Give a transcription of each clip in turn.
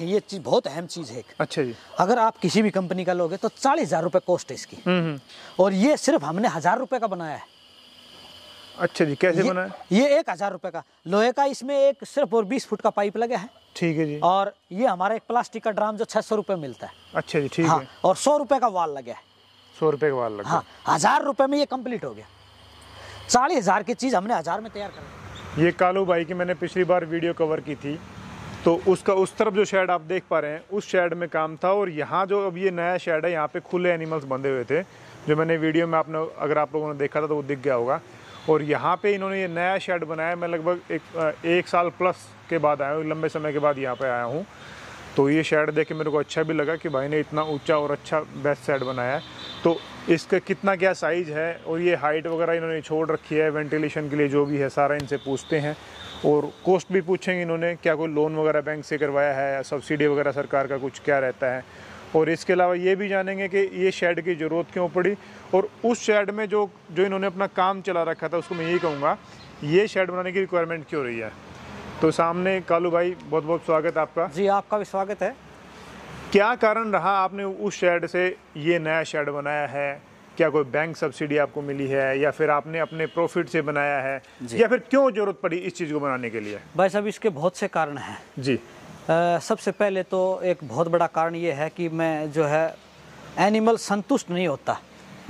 कि ये चीज़ बहुत अहम चीज़ है अच्छा जी अगर आप किसी भी कंपनी का लोगे तो चालीस हज़ार रुपये कॉस्ट है इसकी हम्म, हम्म। और ये सिर्फ हमने हज़ार रुपये का बनाया है अच्छा जी कैसे बनाया ये एक हज़ार रुपये का लोहे का इसमें एक सिर्फ और बीस फुट का पाइप लगा है ठीक है जी और ये हमारा एक प्लास्टिक का ड्राम जो छह सौ रुपये मिलता है अच्छा जी ठीक हाँ, है और सौ रुपये का वाल लगा है सौ रुपये का वाल लगा हाँ हज़ार रुपये में ये कम्प्लीट हो गया चालीस हज़ार की चीज़ हमने हज़ार में तैयार कर ये कालू भाई की मैंने पिछली बार वीडियो कवर की थी तो उसका उस तरफ जो शेड आप देख पा रहे हैं उस शेड में काम था और यहाँ जो अब ये नया शेड है यहाँ पे खुले एनिमल्स बंधे हुए थे जो मैंने वीडियो में आपने अगर आप लोगों ने देखा था तो वो दिख गया होगा और यहाँ पे इन्होंने ये नया शेड बनाया मैं लगभग एक एक साल प्लस के बाद आया हूँ लंबे समय के बाद यहाँ पर आया हूँ तो ये शेड देख के मेरे को अच्छा भी लगा कि भाई ने इतना ऊँचा और अच्छा बेस्ट शेड बनाया है तो इसका कितना क्या साइज़ है और ये हाइट वगैरह इन्होंने छोड़ रखी है वेंटिलेशन के लिए जो भी है सारा इनसे पूछते हैं और कॉस्ट भी पूछेंगे इन्होंने क्या कोई लोन वगैरह बैंक से करवाया है सब्सिडी वगैरह सरकार का कुछ क्या रहता है और इसके अलावा ये भी जानेंगे कि ये शेड की ज़रूरत क्यों पड़ी और उस शेड में जो जो इन्होंने अपना काम चला रखा था उसको मैं यही कहूँगा ये शेड बनाने की रिक्वायरमेंट क्यों रही है तो सामने कालू भाई बहुत बहुत स्वागत आपका जी आपका भी स्वागत है क्या कारण रहा आपने उस शेड से ये नया शेड बनाया है क्या कोई बैंक सब्सिडी आपको मिली है या फिर आपने अपने प्रॉफिट से बनाया है या फिर क्यों जरूरत पड़ी इस चीज़ को बनाने के लिए भाई साहब इसके बहुत से कारण हैं जी सबसे पहले तो एक बहुत बड़ा कारण ये है कि मैं जो है एनिमल संतुष्ट नहीं होता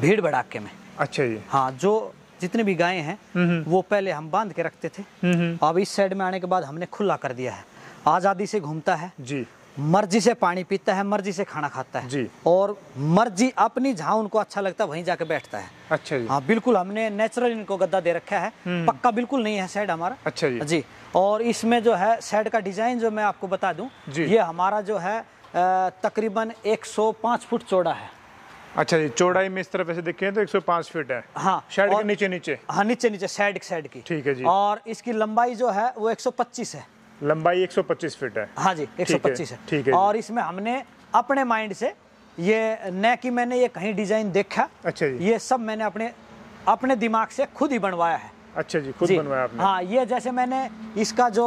भीड़ भड़ाके में अच्छा जी हाँ जो जितने भी गायें हैं हम्म, हम्म। वो पहले हम बांध के रखते थे हम्म, अब इस साइड में आने के बाद हमने खुला कर दिया है आज़ादी से घूमता है जी मर्जी से पानी पीता है मर्जी से खाना खाता है जी और मर्जी अपनी जहाँ उनको अच्छा लगता है वहीं जाके बैठता है अच्छा जी हाँ बिल्कुल हमने नेचुरल इनको गद्दा दे रखा है हम्म। पक्का बिल्कुल नहीं है सेड हमारा अच्छा जी जी और इसमें जो है सेड का डिजाइन जो मैं आपको बता दूं ये हमारा जो है तकरीबन एक फुट चौड़ा है अच्छा जी चौड़ाई में इस तरफ से देखे तो 105 फीट है हाँ के नीचे नीचे हाँ नीचे नीचे साइड की ठीक है जी और इसकी लंबाई जो है वो 125 है लंबाई 125 फीट है हाँ जी 125 है ठीक है और इसमें हमने अपने माइंड से ये न कि मैंने ये कहीं डिजाइन देखा अच्छा जी ये सब मैंने अपने अपने दिमाग से खुद ही बनवाया है अच्छा जी खुद जी, बनवाया आपने हाँ ये जैसे मैंने इसका जो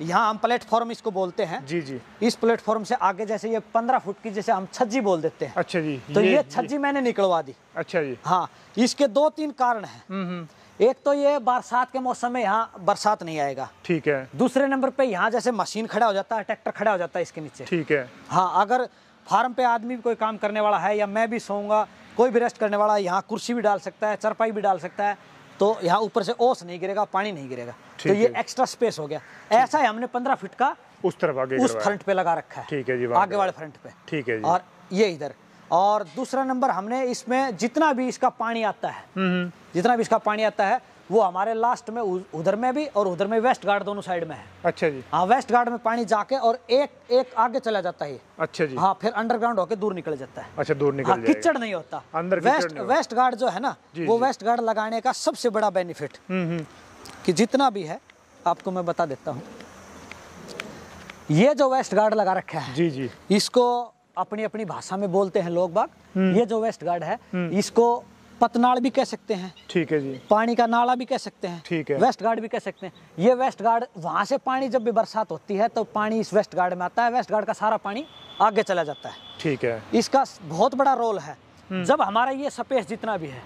यहाँ हम प्लेटफॉर्म इसको बोलते हैं जी जी इस प्लेटफॉर्म से आगे जैसे ये पंद्रह फुट की जैसे हम छज्जी बोल देते हैं अच्छा जी तो ये, ये छज्जी मैंने निकलवा दी अच्छा जी हाँ इसके दो तीन कारण है हम्म, हम्म। एक तो ये बरसात के मौसम में यहाँ बरसात नहीं आएगा ठीक है दूसरे नंबर पे यहाँ जैसे मशीन खड़ा हो जाता है ट्रैक्टर खड़ा हो जाता है इसके नीचे ठीक है हाँ अगर फार्म पे आदमी भी कोई काम करने वाला है या मैं भी सोऊंगा कोई भी रेस्ट करने वाला है यहाँ कुर्सी भी डाल सकता है चरपाई भी डाल सकता है तो यहाँ ऊपर से ओस नहीं गिरेगा पानी नहीं गिरेगा तो ये एक्स्ट्रा स्पेस हो गया ऐसा है हमने पंद्रह फीट का उस तरफ आगे उस फ्रंट पे लगा रखा है ठीक है जी आगे वाले फ्रंट पे ठीक है और ये इधर और दूसरा नंबर हमने इसमें जितना भी इसका पानी आता है हम्म, हम्म। जितना भी इसका पानी आता है वो हमारे लास्ट में उधर में भी और उधर में वेस्ट गार्ड दोनों साइड में है अच्छा जी हाँ वेस्ट गार्ड में पानी जाके और एक एक आगे चला जाता है अच्छा जी हाँ फिर अंडरग्राउंड होके दूर निकल जाता है अच्छा दूर निकल हाँ, कीचड़ नहीं होता अंदर वेस्ट वेस्ट गार्ड जो है ना वो वेस्ट गार्ड लगाने का सबसे बड़ा बेनिफिट हम्म, की जितना भी है आपको मैं बता देता हूँ ये जो वेस्ट गार्ड लगा रखा है जी जी इसको अपनी अपनी भाषा में बोलते हैं लोग बाग हम्म। ये जो वेस्ट गार्ड है हम्म। इसको पतनाड़ भी कह सकते हैं ठीक है जी पानी का नाला भी कह सकते हैं ठीक है वेस्ट गार्ड भी कह सकते हैं ये वेस्ट गार्ड वहाँ से पानी जब भी बरसात होती है तो पानी इस वेस्ट गार्ड में आता है वेस्ट गार्ड का सारा पानी आगे चला जाता है ठीक है इसका बहुत बड़ा रोल है हम्म। जब हमारा ये सपेस जितना भी है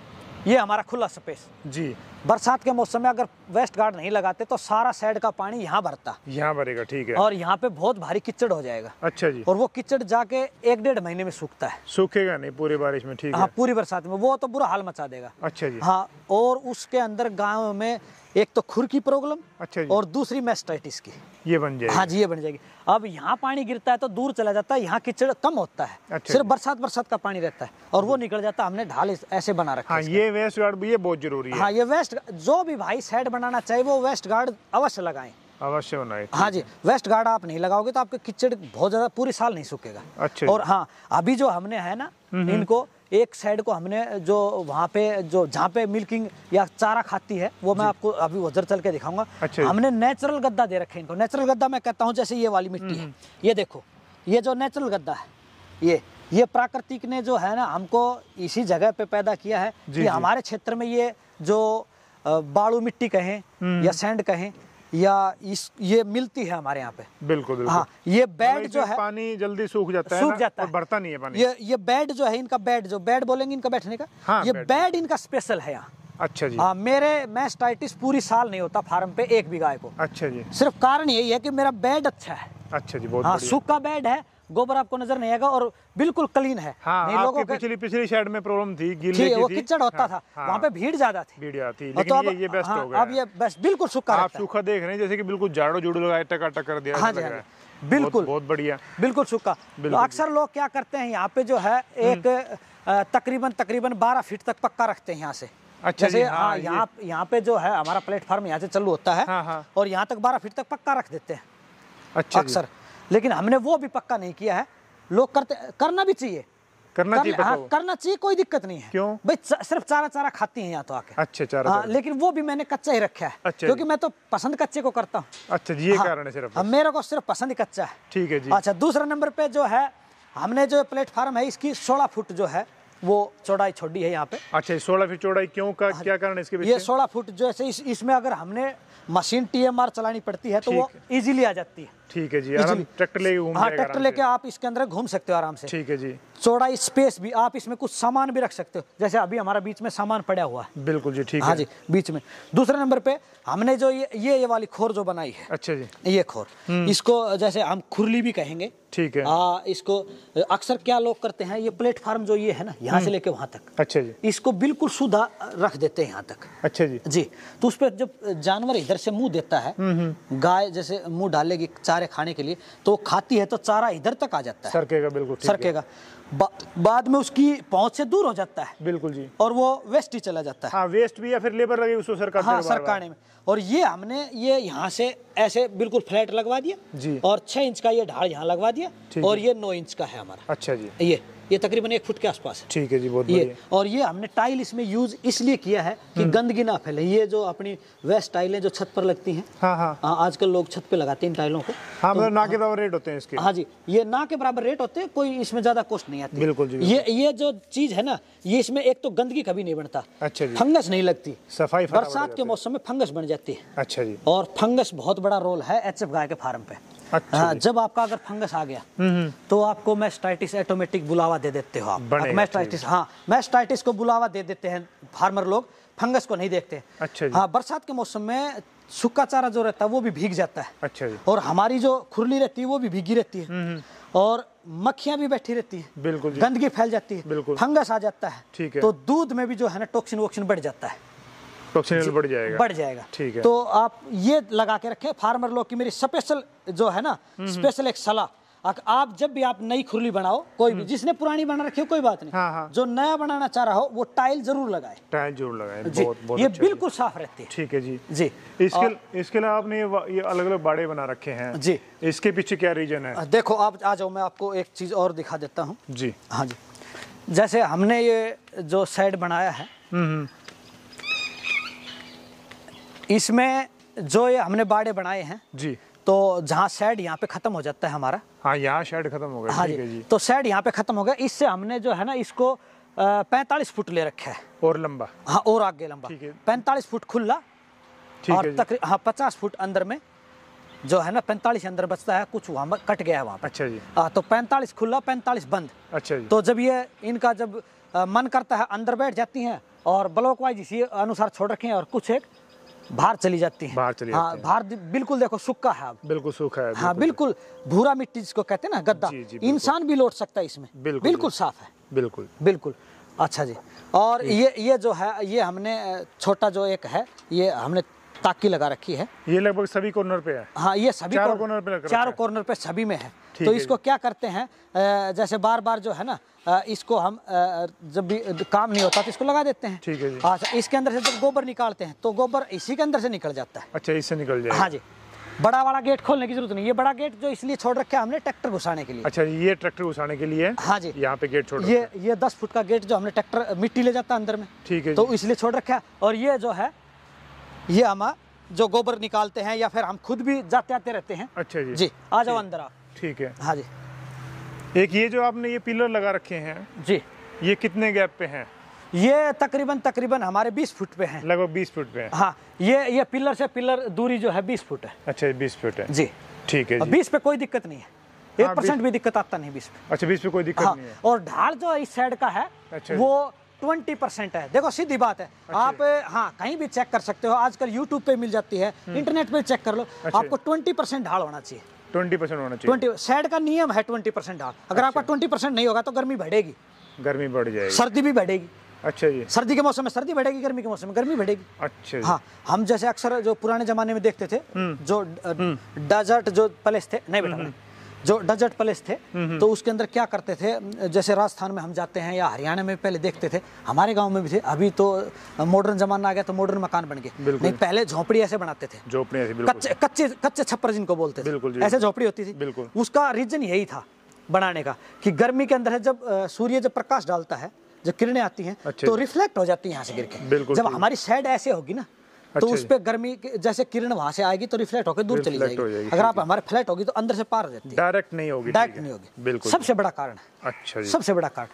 ये हमारा खुला स्पेस जी बरसात के मौसम में अगर वेस्ट गार्ड नहीं लगाते तो सारा साइड का पानी यहाँ भरता यहाँ भरेगा ठीक है और यहाँ पे बहुत भारी किचड़ हो जाएगा अच्छा जी और वो किचड़ जाके एक डेढ़ महीने में सूखता है सूखेगा नहीं पूरी बारिश में ठीक हाँ पूरी बरसात में वो तो बुरा हाल मचा देगा अच्छा जी हाँ और उसके अंदर गाँव में एक तो खुर की प्रॉब्लम अच्छा और दूसरी मेस्टाइटिस की ये बन जाएगी हाँ जी ये बन जाएगी अब यहाँ पानी गिरता है तो दूर चला जाता है यहाँ कीचड़ कम होता है अच्छा सिर्फ बरसात बरसात का पानी रहता है और वो निकल जाता है हमने ढाल ऐसे बना रखा है हाँ, ये वेस्ट गार्ड भी ये बहुत जरूरी है हाँ ये वेस्ट जो भी भाई सेट बनाना चाहिए वो वेस्ट गार्ड अवश्य लगाए अवश्य बनाए हाँ जी वेस्ट गार्ड आप नहीं लगाओगे तो आपके कीचड़ बहुत ज्यादा पूरे साल नहीं सूखेगा अच्छा और हाँ अभी जो हमने है ना हम्म, हम्म। इनको एक साइड को हमने जो वहाँ पे जो जहाँ पे मिल्किंग या चारा खाती है वो मैं आपको अभी उधर चल के दिखाऊंगा अच्छा हमने नेचुरल गद्दा दे रखे इनको नेचुरल गद्दा मैं कहता हूँ जैसे ये वाली मिट्टी हम्म, है हम्म। ये देखो ये जो नेचुरल गद्दा है ये ये प्राकृतिक ने जो है ना हमको इसी जगह पे पैदा किया है कि हमारे क्षेत्र में ये जो बाड़ू मिट्टी कहें हम्म। या सैंड कहें या इस ये मिलती है हमारे यहाँ पे बिल्कुल, बिल्कुल हाँ ये बेड जो है पानी जल्दी सूख जाता है सूख जाता है बढ़ता नहीं है पानी ये ये बेड जो है इनका बेड जो बेड बोलेंगे इनका बैठने का हाँ, ये बेड इनका स्पेशल है यहाँ अच्छा जी हाँ मेरे मैस्टाइटिस पूरी साल नहीं होता फार्म पे एक भी गाय को अच्छा जी सिर्फ कारण यही है कि मेरा बेड अच्छा है अच्छा जी बहुत हाँ सूखा बेड है गोबर आपको नजर नहीं आएगा और बिल्कुल क्लीन है हाँ, लोगों के पिछली पिछली शेड में प्रॉब्लम थी गीले थी, वो कीचड़ होता हाँ, था हाँ, वहाँ पे भीड़ ज्यादा थी भीड़ थी लेकिन तो अब, ये, ये बेस्ट हाँ, हो गया अब ये बेस्ट बिल्कुल सूखा आप सूखा देख रहे हैं जैसे कि बिल्कुल झाड़ो जुड़ो लगाए टका टक कर दिया हाँ जी हाँ बिल्कुल बहुत, बढ़िया बिल्कुल सूखा तो अक्सर लोग क्या करते हैं यहाँ पे जो है हम्म। एक तकरीबन तकरीबन बारह फीट तक पक्का रखते हैं यहाँ से अच्छा जैसे हाँ, हाँ यहाँ यहाँ पे जो है हमारा प्लेटफॉर्म यहाँ से चालू होता है हाँ, हाँ। और यहाँ तक बारह फीट तक पक्का रख देते हैं अच्छा अक्सर लेकिन हमने वो भी पक्का नहीं किया है लोग करते करना भी चाहिए करना चाहिए हाँ, करना चाहिए कोई दिक्कत नहीं है क्यों भाई सिर्फ चारा चारा खाती हैं यहाँ तो आके अच्छा चारा हाँ, लेकिन वो भी मैंने कच्चा ही रखा है अच्छा क्योंकि मैं तो पसंद कच्चे को करता हूँ अच्छा ये हाँ, कारण है सिर्फ हाँ, मेरे को सिर्फ पसंद ही कच्चा है ठीक है जी अच्छा दूसरा नंबर पे जो है हमने जो प्लेटफॉर्म है इसकी सोलह फुट जो है वो चौड़ाई छोड़ी है यहाँ पे अच्छा सोलह फीट चौड़ाई क्यों का हाँ क्या कारण इसके ये सोलह फुट जो है इसमें अगर हमने मशीन टी चलानी पड़ती है तो वो इजिली आ जाती है ठीक है जी आराम ट्रैक्टर लेके घूम हाँ ट्रैक्टर लेके आप इसके अंदर घूम सकते हो आराम से ठीक है जी चौड़ाई स्पेस भी आप इसमें कुछ सामान भी रख सकते हो जैसे अभी हमारा बीच में सामान पड़ा हुआ है बिल्कुल जी ठीक हाँ जी बीच में दूसरे नंबर पे हमने जो ये ये वाली खोर जो बनाई है अच्छा जी ये खोर हम्म। इसको जैसे हम खुरली भी कहेंगे ठीक है आ, इसको अक्सर क्या लोग करते हैं ये प्लेटफॉर्म जो ये है ना यहाँ से हम्म। लेके वहाँ तक अच्छा जी इसको बिल्कुल सुधा रख देते हैं यहाँ तक अच्छा जी जी तो उस पर जब जानवर इधर से मुंह देता है हम्म, गाय जैसे मुंह डालेगी चारे है खाने के लिए तो खाती है तो चारा इधर तक आ जाता है सरकेगा बिल्कुल सरकेगा बा, बाद में उसकी पहुंच से दूर हो जाता है बिल्कुल जी और वो वेस्ट ही चला जाता है हाँ वेस्ट भी या फिर लेबर लगे उसको सरकार हाँ सरकाने में और ये हमने ये यहाँ से ऐसे बिल्कुल फ्लैट लगवा दिया जी और छह इंच का ये ढाल यहाँ लगवा दिया और ये नौ इंच का है हमारा अच्छा जी ये ये तकरीबन एक फुट के आसपास है ठीक है जी बहुत ये और ये हमने टाइल इसमें यूज इसलिए किया है कि हम्म। गंदगी ना फैले ये जो अपनी वेस्ट टाइलें जो छत पर लगती हैं हाँ हाँ आजकल लोग छत पे लगाते हैं टाइलों को हाँ तो मतलब ना के हाँ। बराबर रेट होते हैं इसके हाँ जी ये ना के बराबर रेट होते हैं कोई इसमें ज्यादा कॉस्ट नहीं आती बिल्कुल जी ये ये जो चीज है ना ये इसमें एक तो गंदगी कभी नहीं बनता अच्छा जी फंगस नहीं लगती सफाई बरसात के मौसम में फंगस बन जाती है अच्छा जी और फंगस बहुत बड़ा रोल है एच गाय के फार्म पे अच्छा हाँ, जब आपका अगर फंगस आ गया हम्म, हम्म। तो आपको मैस्टाइटिस ऑटोमेटिक बुलावा दे देते हो आप मैस्टाइटिस हाँ मैस्टाइटिस को बुलावा दे देते हैं फार्मर लोग फंगस को नहीं देखते अच्छा हाँ बरसात के मौसम में सूखा चारा जो रहता है वो भी भीग जाता है अच्छा जी और हमारी जो खुरली रहती है वो भी भीगी रहती है हम्म, और मक्खियां भी बैठी रहती है बिल्कुल गंदगी फैल जाती है बिल्कुल फंगस आ जाता है ठीक है तो दूध में भी जो है ना टोक्सिन वोक्सिन बढ़ जाता है प्रोफेशनल बढ़ जाएगा बढ़ जाएगा ठीक है तो आप ये लगा के रखें फार्मर लोग की मेरी स्पेशल जो है ना स्पेशल हम्म, हम्म। एक सलाह आप जब भी आप नई खुरली बनाओ कोई भी हम्म। जिसने पुरानी बना रखी हो कोई बात नहीं हाँ हाँ। जो नया बनाना चाह रहा हो वो टाइल जरूर लगाए टाइल जरूर लगाए बहुत, बहुत ये अच्छा बिल्कुल साफ रहती है ठीक है जी जी इसके और, इसके अलावा आपने ये अलग अलग बाड़े बना रखे हैं जी इसके पीछे क्या रीजन है देखो आप आ जाओ मैं आपको एक चीज और दिखा देता हूँ जी हाँ जी जैसे हमने ये जो साइड बनाया है इसमें जो ये हमने बाड़े बनाए हैं जी तो जहाँ शेड यहाँ पे खत्म हो जाता है हमारा हाँ यहाँ शेड खत्म हो गया हाँ जी, जी तो शेड यहाँ पे खत्म हो गया इससे हमने जो है ना इसको पैंतालीस फुट ले रखा है और लंबा हाँ और आगे लंबा पैंतालीस फुट खुला और तक हाँ पचास फुट अंदर में जो है ना पैंतालीस अंदर बचता है कुछ वहाँ कट गया है वहाँ पर अच्छा जी आ, हाँ, तो पैंतालीस खुला पैंतालीस बंद अच्छा जी तो जब ये इनका जब आ, मन करता है अंदर बैठ जाती हैं और ब्लॉक वाइज इसी अनुसार छोड़ रखे हैं और कुछ एक बाहर चली जाती है बाहर चली हाँ बाहर बिल्कुल देखो सुखा है बिल्कुल सुखा है हाँ बिल्कुल भूरा मिट्टी जिसको कहते हैं ना गद्दा इंसान भी लौट सकता है इसमें बिल्कुल, बिल्कुल साफ है बिल्कुल बिल्कुल अच्छा जी और ये ये जो है ये हमने छोटा जो एक है ये हमने ताकी लगा रखी है ये लगभग सभी कॉर्नर पे है हाँ ये सभी चारों कॉर्नर पे चारों कॉर्नर पे सभी में है तो इसको क्या करते हैं जैसे बार बार जो है ना इसको हम जब भी काम नहीं होता तो इसको लगा देते हैं ठीक है अच्छा इसके अंदर से जब गोबर निकालते हैं तो गोबर इसी के अंदर से निकल जाता है अच्छा इससे निकल जाए हाँ जी बड़ा वाला गेट खोलने की जरूरत नहीं ये बड़ा गेट जो इसलिए छोड़ रखा है हमने ट्रैक्टर घुसाने के लिए अच्छा ये ट्रैक्टर घुसाने के लिए हाँ जी यहाँ पे गेट छोड़ ये ये दस फुट का गेट जो हमने ट्रैक्टर मिट्टी ले जाता है अंदर में ठीक है तो इसलिए छोड़ रखा है और ये जो है ये हम जो गोबर निकालते हैं या फिर हम खुद भी जाते आते रहते हैं अच्छा जी जी आ जाओ अंदर आप ठीक है हाँ जी एक ये जो आपने ये पिलर लगा रखे हैं जी ये कितने गैप पे हैं ये तकरीबन तकरीबन हमारे 20 फुट पे हैं लगभग 20 फुट पे हैं हाँ ये ये पिलर से पिलर दूरी जो है 20 फुट है अच्छा 20 फुट है जी ठीक है बीस पे कोई दिक्कत नहीं है एक हाँ, परसेंट भी दिक्कत आता नहीं बीस पे अच्छा बीस पे कोई दिक्कत हाँ, नहीं है और ढाल जो इस साइड का है अच्छा वो ट्वेंटी परसेंट है देखो सीधी बात है अच्छा। आप हाँ कहीं भी चेक कर सकते हो आजकल यूट्यूब पे मिल जाती है हम्म। इंटरनेट पे चेक कर लो अच्छा। आपको ट्वेंटी परसेंट ढाल होना चाहिए ट्वेंटी परसेंट होना चाहिए ट्वेंटी सैड का नियम है ट्वेंटी परसेंट ढाल अगर अच्छा। आपका ट्वेंटी परसेंट नहीं होगा तो गर्मी बढ़ेगी गर्मी बढ़ जाएगी सर्दी भी बढ़ेगी अच्छा जी सर्दी के मौसम में सर्दी बढ़ेगी गर्मी के मौसम में गर्मी बढ़ेगी अच्छा हाँ हम जैसे अक्सर जो पुराने जमाने में देखते थे हम्म। जो हम्म। डेजर्ट जो प्लेस थे नहीं बेटा जो डजर्ट प्लेस थे हम्म, हम्म। तो उसके अंदर क्या करते थे जैसे राजस्थान में हम जाते हैं या हरियाणा में पहले देखते थे हमारे गाँव में भी थे अभी तो मॉडर्न जमाना आ गया तो मॉडर्न मकान बन गए नहीं पहले झोपड़ी ऐसे बनाते थे कच्चे कच्चे कच्चे छप्पर जिनको बोलते थे ऐसे झोपड़ी होती थी उसका रीजन यही था बनाने का कि गर्मी के अंदर है जब सूर्य जब प्रकाश डालता है जब किरणें आती हैं तो रिफ्लेक्ट हो जाती है यहाँ से गिर के जब हमारी शेड ऐसे होगी ना तो अच्छा उस पर गर्मी जैसे किरण वहां से आएगी तो रिफ्लेक्ट होकर दूर चली जाएगी अगर आप हमारे फ्लैट होगी तो अंदर से पार रहती है डायरेक्ट नहीं होगी डायरेक्ट नहीं होगी बिल्कुल सबसे बड़ा कारण है अच्छा सबसे बड़ा कारण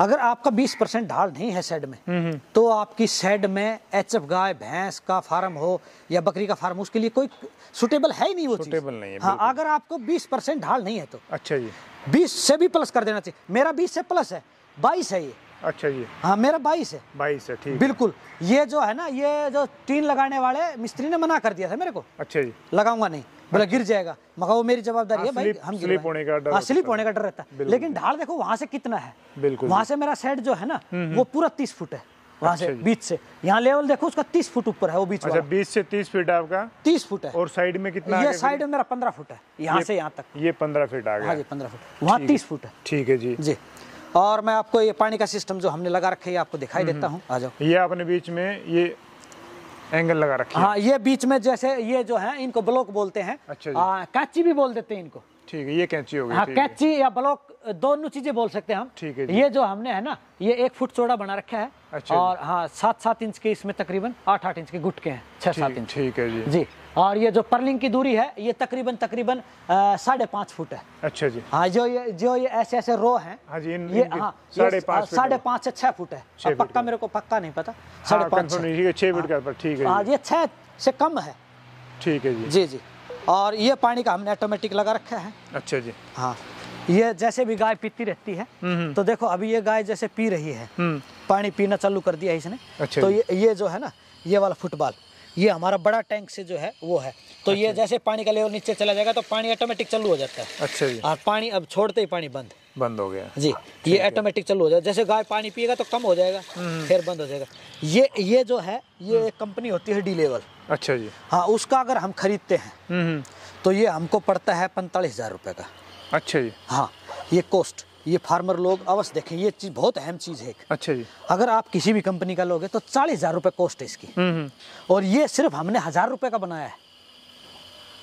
अगर आपका 20 परसेंट ढाल नहीं है सेड में हम्म, हम्म। तो आपकी सेड में एच एफ गाय भैंस का फार्म हो या बकरी का फार्म उसके लिए कोई सुटेबल है ही नहीं वो सुटेबल नहीं है हाँ अगर आपको 20 परसेंट ढाल नहीं है तो अच्छा जी 20 से भी प्लस कर देना चाहिए मेरा 20 से प्लस है 22 है ये अच्छा जी हाँ मेरा बाईस है बाईस है ठीक बिल्कुल ये जो है ना ये जो टीन लगाने वाले मिस्त्री ने मना कर दिया था मेरे को अच्छा जी लगाऊंगा नहीं बोला गिर जाएगा मगर वो मेरी जवाबदारी है हाँ, भाई हम स्लिप होने का डर हाँ, स्लिप होने का डर रहता है लेकिन ढाल देखो वहाँ से कितना है बिल्कुल वहाँ से मेरा सेट जो है ना हम्म, हम्म। वो पूरा तीस फुट है वहाँ अच्छा से बीच से यहाँ लेवल देखो उसका तीस फुट ऊपर है वो बीच अच्छा, बीस से तीस फीट आपका तीस फुट है और साइड में कितना ये साइड में मेरा पंद्रह फुट है यहाँ से यहाँ तक ये पंद्रह फीट आ गया हाँ पंद्रह फुट वहाँ तीस फुट है ठीक है जी जी और मैं आपको ये पानी का सिस्टम जो हमने लगा रखा है आपको दिखाई हम्म, देता हम्म। हूँ आ जाओ ये अपने बीच में ये एंगल लगा रखा हाँ ये बीच में जैसे ये जो है इनको ब्लॉक बोलते हैं अच्छा काची भी बोल देते हैं इनको ठीक है ये कैंची हो गई हाँ कैंची या ब्लॉक दोनों चीजें बोल सकते हैं हम ठीक है ये जो हमने है ना ये एक फुट चौड़ा बना रखा है अच्छा और हाँ सात सात इंच के इसमें तकरीबन आठ आठ इंच के गुटके हैं छह सात इंच ठीक है जी जी और ये जो पर्लिंग की दूरी है ये तकरीबन तकरीबन साढ़े पांच फुट है अच्छा जी हाँ जो ये जो ये ऐसे ऐसे रो है हाँ जी इन, ये हाँ, साढ़े पाँच साढ़े पाँच से छह फुट है पक्का मेरे को पक्का नहीं पता हाँ, साढ़े पाँच छह फुट हाँ। का ठीक है ये छह से कम है ठीक है जी जी जी और ये पानी का हमने ऑटोमेटिक लगा रखा है अच्छा जी हाँ ये जैसे भी गाय पीती रहती है हम्म, हम्म। तो देखो अभी ये गाय जैसे पी रही है हम्म। पानी पीना चालू कर दिया इसने अच्छा तो ये ये जो है ना ये वाला फुटबॉल ये हमारा बड़ा टैंक से जो है वो है तो अच्छा ये जैसे पानी का लेवल नीचे चला जाएगा तो पानी ऑटोमेटिक चालू हो जाता है अच्छा जी और पानी अब छोड़ते ही पानी बंद है बंद हो गया जी ये ऑटोमेटिक चालू हो जाएगा जैसे गाय पानी पिएगा तो कम हो जाएगा हम्म। फिर बंद हो जाएगा ये ये जो है ये हम्म। एक कंपनी होती है डी लेवल अच्छा जी हाँ उसका अगर हम खरीदते हैं हम्म, तो ये हमको पड़ता है पैंतालीस हजार रुपये का अच्छा जी हाँ ये कॉस्ट ये फार्मर लोग अवश्य देखें ये चीज बहुत अहम चीज है अच्छा जी अगर आप किसी भी कंपनी का लोगे तो चालीस हजार रुपये कॉस्ट है इसकी और ये सिर्फ हमने हजार रुपये का बनाया है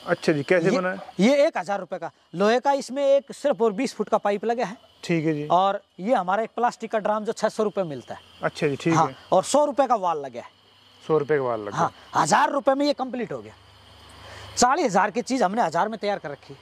अच्छा जी कैसे ये, बना है ये एक हज़ार रूपए का लोहे का इसमें एक सिर्फ और बीस फुट का पाइप लगा है ठीक है जी और ये हमारा एक प्लास्टिक का ड्राम जो छह सौ रूपये मिलता है अच्छा जी ठीक हाँ, है और सौ रूपये का वाल लगा है सौ रूपये का वाल लगे हाँ हज़ार रूपए में ये कम्प्लीट हो गया चालीस हज़ार की चीज़ हमने हज़ार में तैयार कर रखी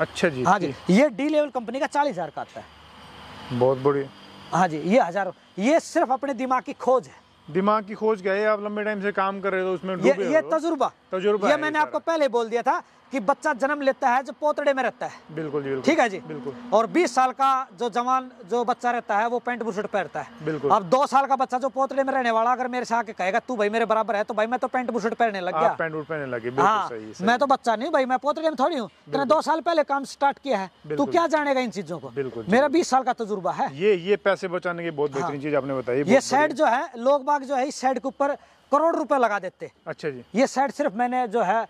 अच्छा जी हाँ जी ये डी लेवल कंपनी का चालीस हज़ार का आता है बहुत बढ़िया हाँ जी ये हज़ार ये सिर्फ अपने दिमाग की खोज है दिमाग की खोज गए आप लंबे टाइम से काम कर रहे हो उसमें ये, ये तजुर्बा तजुर्बा ये मैंने आपको पहले बोल दिया था कि बच्चा जन्म लेता है जो पोतड़े में रहता है बिल्कुल जी ठीक है जी बिल्कुल और 20 साल का जो जवान जो बच्चा रहता है वो पेंट बुशर्ट पहनता है बिल्कुल अब दो साल का बच्चा जो पोतड़े में रहने वाला अगर मेरे से आके कहेगा तू भाई मेरे बराबर है तो भाई मैं तो पेंट बुशर्ट पहनने लग गया बुट पहने लगे हाँ मैं तो बच्चा नहीं भाई मैं पोतड़े में थोड़ी हूँ तेने दो साल पहले काम स्टार्ट किया है तू क्या जानेगा इन चीजों को बिल्कुल मेरा बीस साल का तजुर्बा है ये ये पैसे बचाने की बहुत बेहतरीन हाँ। चीज आपने बताई ये सेट जो है लोग बाग जो है इस सेट के ऊपर करोड़ रुपए लगा देते अच्छा जी ये साइड सिर्फ मैंने जो है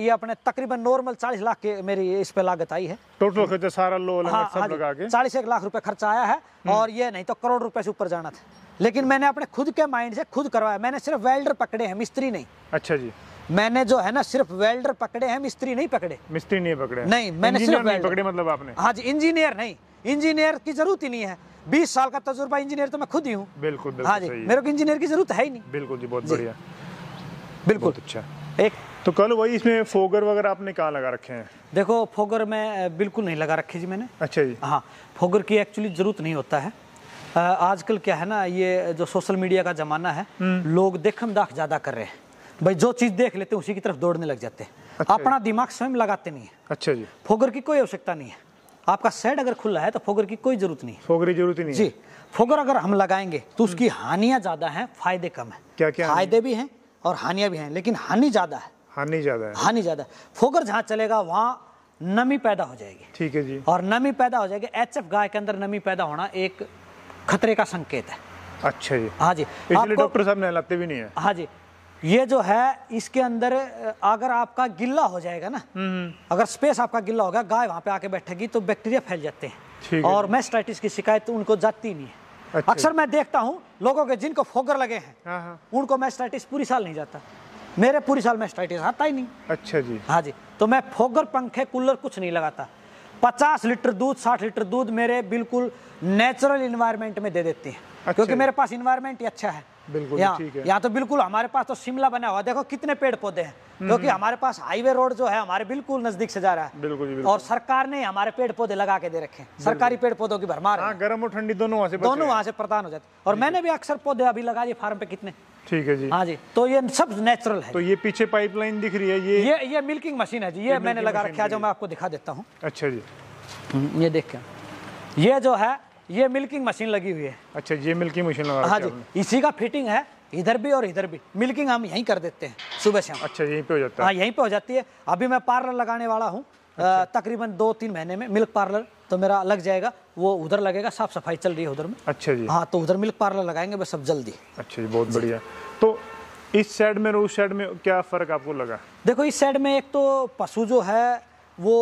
ये अपने तकरीबन नॉर्मल चालीस लाख के मेरी इस पे लागत आई है टोटल खर्चा सारा लो हाँ, सब हाँ, लगा के चालीस एक लाख रुपए खर्चा आया है हम्म। और ये नहीं तो करोड़ रुपए से ऊपर जाना था लेकिन मैंने अपने खुद के माइंड से खुद करवाया मैंने सिर्फ वेल्डर पकड़े हैं मिस्त्री नहीं अच्छा जी मैंने जो है ना सिर्फ वेल्डर पकड़े हैं मिस्त्री नहीं पकड़े मिस्त्री नहीं पकड़े नहीं मैंने सिर्फ पकड़े मतलब आपने हाँ जी इंजीनियर नहीं इंजीनियर की जरूरत ही नहीं है बीस साल का तजुर्बा इंजीनियर तो मैं खुद ही हूँ बिल्कुल, हाँ जी मेरे को इंजीनियर की जरूरत है ही नहीं बिल्कुल जी बहुत बढ़िया बिल्कुल अच्छा एक तो कल वही इसमें फोगर वगैरह आपने कहाँ लगा रखे हैं देखो फोगर मैं बिल्कुल नहीं लगा रखे जी मैंने अच्छा जी हाँ फोगर की एक्चुअली ज़रूरत नहीं होता है आजकल क्या है ना ये जो सोशल मीडिया का ज़माना है हम्म। लोग देखम दाख ज़्यादा कर रहे हैं भाई जो चीज़ देख लेते हैं उसी की तरफ दौड़ने लग जाते हैं अच्छा अपना दिमाग स्वयं लगाते नहीं है अच्छा जी फोगर की कोई आवश्यकता नहीं है आपका सेड अगर खुला है तो फोगर की कोई जरूरत नहीं फोगर की जरूरत नहीं जी फोगर अगर हम लगाएंगे तो उसकी हानियां ज्यादा हैं फायदे कम है क्या क्या फायदे भी हैं और हानियां भी हैं लेकिन हानि ज्यादा है हानि ज्यादा है हानि ज्यादा फोकर जहाँ चलेगा वहाँ नमी पैदा हो जाएगी ठीक है जी और नमी पैदा हो जाएगी एच गाय के अंदर नमी पैदा होना एक खतरे का संकेत है अच्छा जी हाँ जी डॉक्टर साहब नहलाते भी नहीं है हाँ जी ये जो है इसके अंदर अगर आपका गिल्ला हो जाएगा ना हम्म, हम्म। अगर स्पेस आपका गिल्ला होगा गाय वहाँ पे आके बैठेगी तो बैक्टीरिया फैल जाते हैं और मैस्ट्राइटिस की शिकायत उनको जाती नहीं है अच्छा। अक्सर मैं देखता हूँ लोगों के जिनको फोगर लगे हैं हाँ, हाँ। उनको मैस्ट्राइटिस पूरी साल नहीं जाता मेरे पूरी साल मैस्ट्राइटिस आता ही नहीं अच्छा जी हाँ जी तो मैं फोगर पंखे कूलर कुछ नहीं लगाता पचास लीटर दूध साठ लीटर दूध मेरे बिल्कुल नेचुरल इन्वायरमेंट में दे देते हैं अच्छा। क्योंकि मेरे पास इन्वायरमेंट ही अच्छा है बिल्कुल यहाँ यहाँ तो बिल्कुल हमारे पास तो शिमला बना हुआ देखो कितने पेड़ पौधे हैं हम्म। क्योंकि हमारे पास हाईवे रोड जो है हमारे बिल्कुल नजदीक से जा रहा है बिल्कुल, बिल्कुल। और सरकार ने हमारे पेड़ पौधे लगा के दे रखे सरकारी पेड़ पौधों की भरमार हाँ, गर्म और ठंडी दोनों वहाँ से दोनों वहाँ से प्रदान हो जाते और मैंने भी अक्सर पौधे अभी लगा दिए फार्म पे कितने ठीक है जी हाँ जी तो ये सब नेचुरल है तो ये पीछे पाइपलाइन दिख रही है ये ये ये मिल्किंग मशीन है जी ये मैंने लगा रखा है जो मैं आपको दिखा देता हूँ अच्छा जी हम्म, ये देख के ये जो है ये मिल्किंग मशीन लगी हुई है अच्छा ये मिल्किंग मशीन लगा हाँ जी इसी का फिटिंग है इधर भी और इधर भी मिल्किंग हम यहीं कर देते हैं सुबह शाम अच्छा यहीं पे हो जाता है हाँ यहीं पे हो जाती है अभी मैं पार्लर लगाने वाला हूँ अच्छा। तकरीबन दो तीन महीने में मिल्क पार्लर तो मेरा लग जाएगा वो उधर लगेगा साफ सफाई चल रही है उधर में अच्छा जी हाँ तो उधर मिल्क पार्लर लगाएंगे बस अब जल्दी अच्छा जी बहुत बढ़िया तो इस साइड में और उस साइड में क्या फ़र्क आपको लगा देखो इस साइड में एक तो पशु जो है वो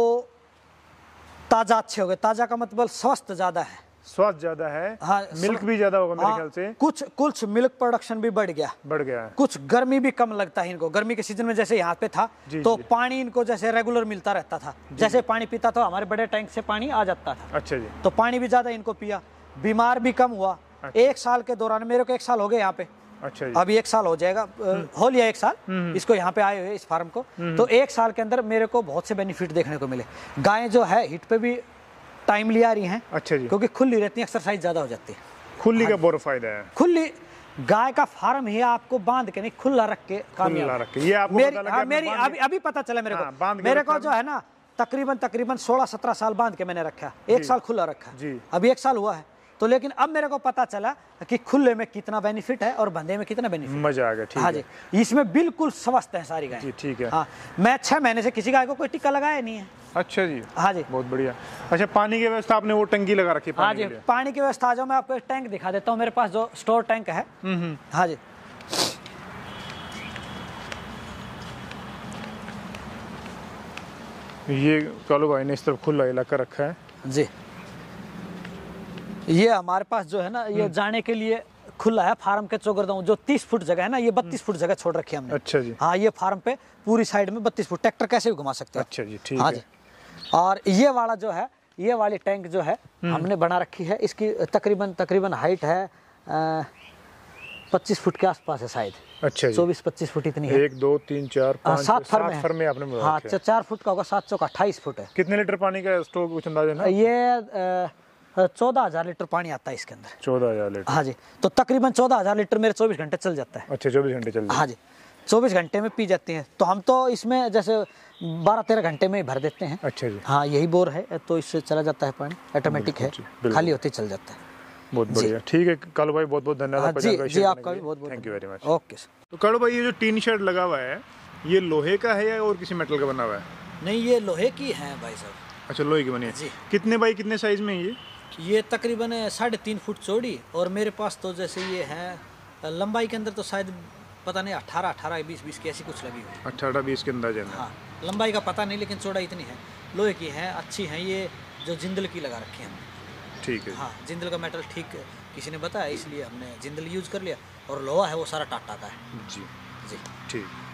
ताज़ा अच्छे हो गए ताज़ा का मतलब स्वस्थ ज़्यादा है स्वाद ज्यादा है हाँ मिल्क भी ज्यादा होगा मेरे हाँ, ख्याल से कुछ कुछ मिल्क प्रोडक्शन भी बढ़ गया बढ़ गया है कुछ गर्मी भी कम लगता है इनको गर्मी के सीजन में जैसे यहाँ पे था जी, तो जी। पानी इनको जैसे रेगुलर मिलता रहता था जैसे पानी पीता था हमारे बड़े टैंक से पानी आ जाता था अच्छा जी तो पानी भी ज्यादा इनको पिया बीमार भी कम हुआ अच्छा। एक साल के दौरान मेरे को एक साल हो गया यहाँ पे अच्छा अभी एक साल हो जाएगा हम्म। हो लिया एक साल हम्म, हम्म। इसको यहाँ पे आए हुए इस फार्म को तो एक साल के अंदर मेरे को बहुत से बेनिफिट देखने को मिले गायें जो है हिट पे भी टाइमली आ रही हैं अच्छा जी क्योंकि खुली रहती है एक्सरसाइज ज़्यादा हो जाती है खुली का हाँ बहुत फायदा है खुली गाय का फार्म ही आपको बांध के नहीं खुला रख के खुला रख के ये आपको मेरी, पता हाँ, मेरी अभी अभी पता चला मेरे हाँ, को मेरे को जो है ना तकरीबन तकरीबन सोलह सत्रह साल बांध के मैंने रखा एक साल खुला रखा अभी एक साल हुआ है तो लेकिन अब मेरे को पता चला कि खुले में कितना बेनिफिट है और बंदे में कितना बेनिफिट मजा आ गया ठीक हाँ जी इसमें बिल्कुल स्वस्थ है सारी गाय ठीक है हाँ मैं छह महीने से किसी गाय को कोई टिक्का लगाया नहीं है अच्छा जी हाँ जी बहुत बढ़िया अच्छा पानी की व्यवस्था आपने वो टंकी लगा रखी हाँ जी पानी की व्यवस्था जो मैं आपको एक टैंक दिखा देता हूँ मेरे पास जो स्टोर टैंक है हम्म, हम्म। हाँ जी ये कालू भाई ने इस तरफ खुला इलाका रखा है जी ये हमारे पास जो है ना ये हम्म। जाने के लिए खुला है फार्म के चौगरदाऊ जो 30 फुट जगह है ना ये 32 हम्म। फुट जगह छोड़ रखी है हमने अच्छा जी हाँ ये फार्म पे पूरी साइड में 32 फुट ट्रैक्टर कैसे भी घुमा सकते हैं अच्छा जी ठीक हाँ जी और ये वाला जो है ये वाली टैंक जो है हम्म। हमने बना रखी है इसकी तकरीबन तकरीबन हाइट है पच्चीस फुट के आसपास है शायद अच्छा चौबीस पच्चीस फुट इतनी है एक दो तीन चार हाँ, पाँच सात फर्म है फर्म आपने हाँ चार फुट का होगा सात सौ का अट्ठाईस फुट है कितने लीटर पानी का स्टोक कुछ अंदाजा ये चौदह हजार लीटर पानी आता है इसके अंदर चौदह हजार लीटर हाँ जी तो तकरीबन चौदह हजार लीटर मेरे चौबीस घंटे चल जाता है अच्छा चौबीस घंटे चल हाँ जी चौबीस घंटे में पी जाती हैं तो हम तो इसमें जैसे बारह तेरह घंटे में ही भर देते हैं अच्छा जी हाँ यही बोर है तो इससे चला जाता है पानी ऑटोमेटिक है खाली होते चल जाता है बहुत बढ़िया ठीक है कालू भाई बहुत बहुत धन्यवाद हाँ जी जी आपका भी बहुत बहुत thank you very much okay तो कालू भाई ये जो टीन शेड लगा हुआ है ये लोहे का है या और किसी मेटल का बना हुआ है नहीं ये लोहे की है भाई साहब अच्छा लोहे की बनी है कितने बाई कितने साइज में है ये ये तकरीबन साढ़े तीन फुट चौड़ी और मेरे पास तो जैसे ये है लंबाई के अंदर तो शायद पता नहीं अठारह अठारह बीस बीस की ऐसी कुछ लगी हुई अट्ठारह बीस के अंदर हाँ लंबाई का पता नहीं लेकिन चौड़ाई इतनी है लोहे की है अच्छी है ये जो जिंदल की लगा रखी है हमने ठीक है हाँ जिंदल का मेटल ठीक किसी ने बताया इसलिए हमने जिंदल यूज कर लिया और लोहा है वो सारा टाटा का है जी जी ठीक